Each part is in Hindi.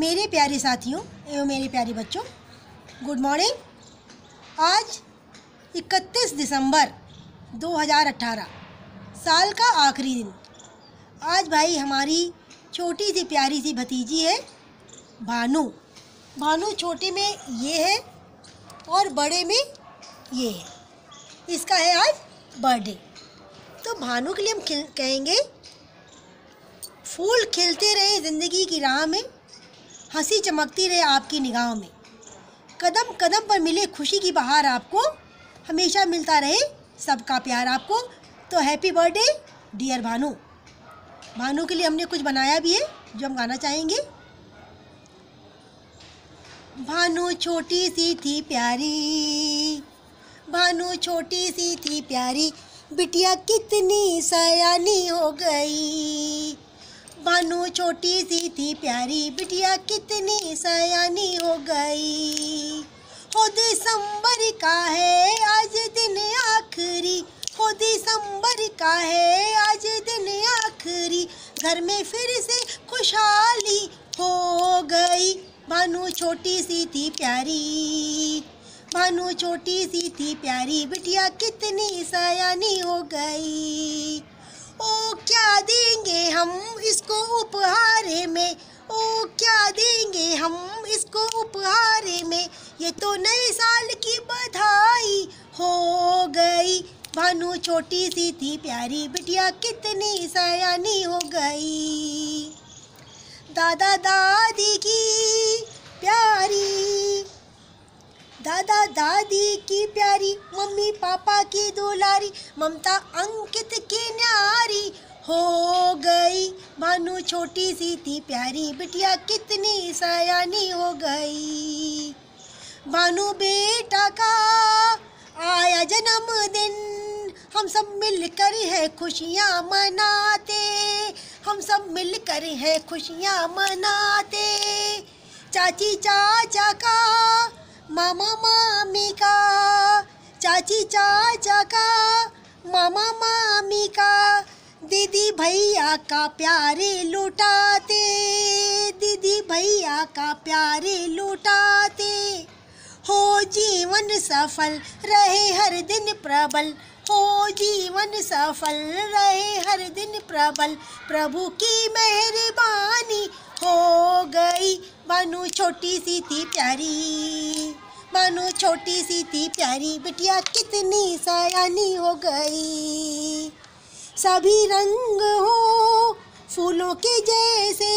मेरे प्यारे साथियों एवं मेरे प्यारे बच्चों गुड मॉर्निंग आज 31 दिसंबर 2018 साल का आखिरी दिन आज भाई हमारी छोटी सी प्यारी सी भतीजी है भानु भानु छोटे में ये है और बड़े में ये है इसका है आज बर्थडे तो भानु के लिए हम कहेंगे फूल खिलते रहे ज़िंदगी की राह में हंसी चमकती रहे आपकी निगाहों में कदम कदम पर मिले खुशी की बहार आपको हमेशा मिलता रहे सबका प्यार आपको तो happy birthday dear Bhanu Bhanu के लिए हमने कुछ बनाया भी है जो हम गाना चाहेंगे भानु छोटी सी थी प्यारी भानु छोटी सी थी प्यारी बिटिया कितनी सयानी हो गई बानू छोटी सी थी प्यारी बिटिया कितनी सयानी हो गई हो दिसंबर का है आज दिन आखिरी हो दिसंबर का है आज दिन आखिरी घर में फिर से खुशहाली हो गई भानु छोटी सी थी प्यारी भानु छोटी सी थी प्यारी बिटिया कितनी सयानी हो गई ओ क्या देंगे हम इसको उपहारे में ओ क्या देंगे हम इसको उपहारे में ये तो नए साल की बधाई हो गई भानु छोटी सी थी प्यारी बिटिया कितनी सयानी हो गई दादा दादी की प्यारी दादा दादी की प्यारी मम्मी पापा की दुलारी ममता अंकित की न्यारी हो गई भानु छोटी सी थी प्यारी बिटिया कितनी सयानी हो गई भानु बेटा का आया जन्मदिन हम सब मिलकर है खुशियाँ मनाते हम सब मिलकर है खुशियाँ मनाते चाची चाचा का मामा मामी का चाची चाचा का मामा मामी का दीदी भैया का प्यारे लुटाते दीदी भैया का प्यारे लुटाते हो जीवन सफल रहे हर दिन प्रबल हो जीवन सफल रहे हर दिन प्रबल प्रभु की मेहरबानी हो मानो छोटी सी थी प्यारी मानो छोटी सी थी प्यारी बिटिया कितनी सयानी हो गई सभी रंग हो फूलों के जैसे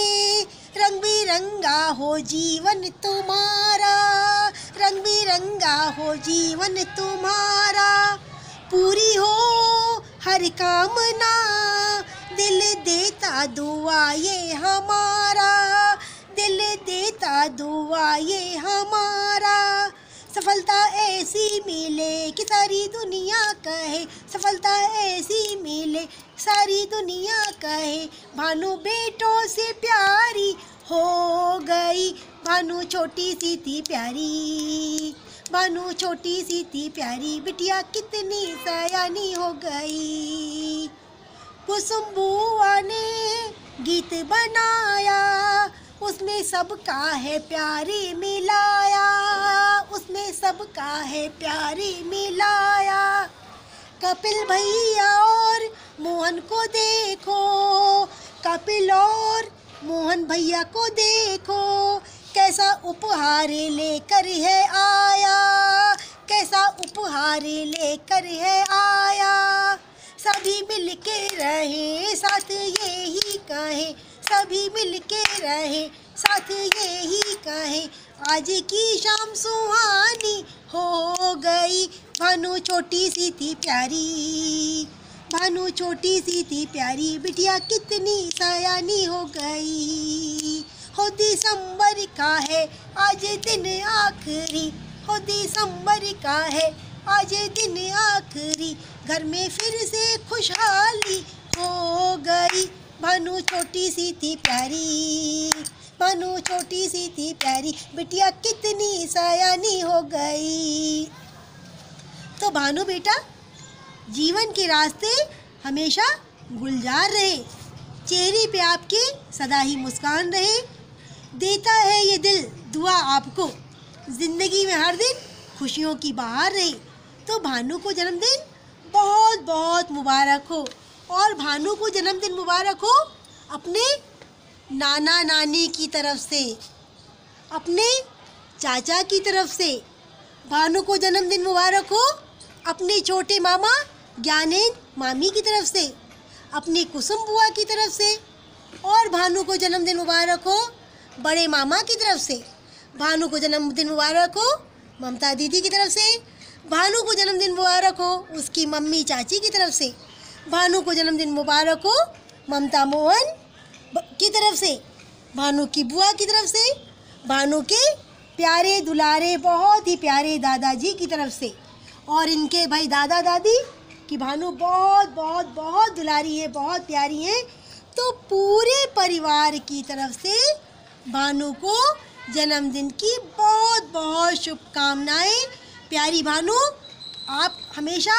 रंग बिरंगा हो जीवन तुम्हारा रंग बिरंगा हो जीवन तुम्हारा पूरी हो हर कामना दिल देता दुआ ये हमारा दिल देता दुआ ये हमारा सफलता ऐसी मिले कि सारी दुनिया कहे सफलता ऐसी मिले सारी दुनिया कहे भानु बेटों से प्यारी हो गई भानु छोटी सी थी प्यारी भानु छोटी सी थी प्यारी बिटिया कितनी सयानी हो गई कुसुम बुआ ने गीत बनाया उसने सबका है प्यारी मिलाया उसने सबका है प्यारी मिलाया कपिल भैया और मोहन को देखो कपिल और मोहन भैया को देखो कैसा उपहार लेकर है आया कैसा उपहार लेकर है आया सभी मिलके रहे साथ यही कहे सभी मिलके रहे साथ ये ही कहे आज की शाम सुहानी हो गई भानु छोटी सी थी प्यारी भानु छोटी सी थी प्यारी बिटिया कितनी सयानी हो गई हो दिसंबर का है आज दिन आखिरी हो दिसंबर का है आज दिन आखिरी घर में फिर से खुशहाली हो गई भानु छोटी सी थी प्यारी भानु छोटी सी थी प्यारी बिटिया कितनी सयानी हो गई तो भानु बेटा जीवन के रास्ते हमेशा गुलजार रहे चेहरे पे आपके सदा ही मुस्कान रहे देता है ये दिल दुआ आपको ज़िंदगी में हर दिन खुशियों की बहार रहे तो भानु को जन्मदिन बहुत बहुत मुबारक हो और भानु को जन्मदिन मुबारक हो अपने नाना नानी की तरफ से अपने चाचा की तरफ से भानु को जन्मदिन मुबारक हो अपने छोटे मामा ज्ञानेंद मामी की तरफ से अपनी कुसुम बुआ की तरफ से और भानु को जन्मदिन मुबारक हो बड़े मामा की तरफ से भानु को जन्मदिन मुबारक हो ममता दीदी की तरफ से भानु को जन्मदिन मुबारक हो उसकी मम्मी चाची की तरफ से भानु को जन्मदिन मुबारक हो ममता मोहन की तरफ से भानु की बुआ की तरफ से भानु के प्यारे दुलारे बहुत ही प्यारे दादाजी की तरफ से और इनके भाई दादा दादी की भानु बहुत बहुत बहुत दुलारी है बहुत प्यारी है तो पूरे परिवार की तरफ से भानु को जन्मदिन की बहुत बहुत शुभकामनाएं प्यारी भानु आप हमेशा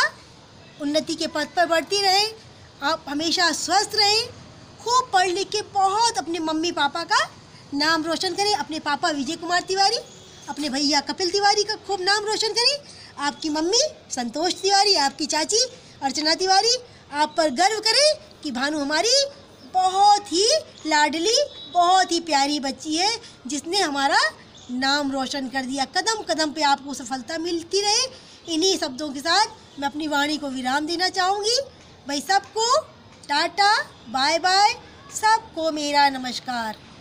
उन्नति के पथ पर बढ़ती रहें आप हमेशा स्वस्थ रहें खूब पढ़ लिख के बहुत अपने मम्मी पापा का नाम रोशन करें अपने पापा विजय कुमार तिवारी अपने भैया कपिल तिवारी का खूब नाम रोशन करें आपकी मम्मी संतोष तिवारी आपकी चाची अर्चना तिवारी आप पर गर्व करें कि भानु हमारी बहुत ही लाडली बहुत ही प्यारी बच्ची है जिसने हमारा नाम रोशन कर दिया कदम कदम पे आपको सफलता मिलती रहे इन्हीं शब्दों के साथ मैं अपनी वाणी को विराम देना चाहूँगी भाई सबको टाटा बाय बाय सबको मेरा नमस्कार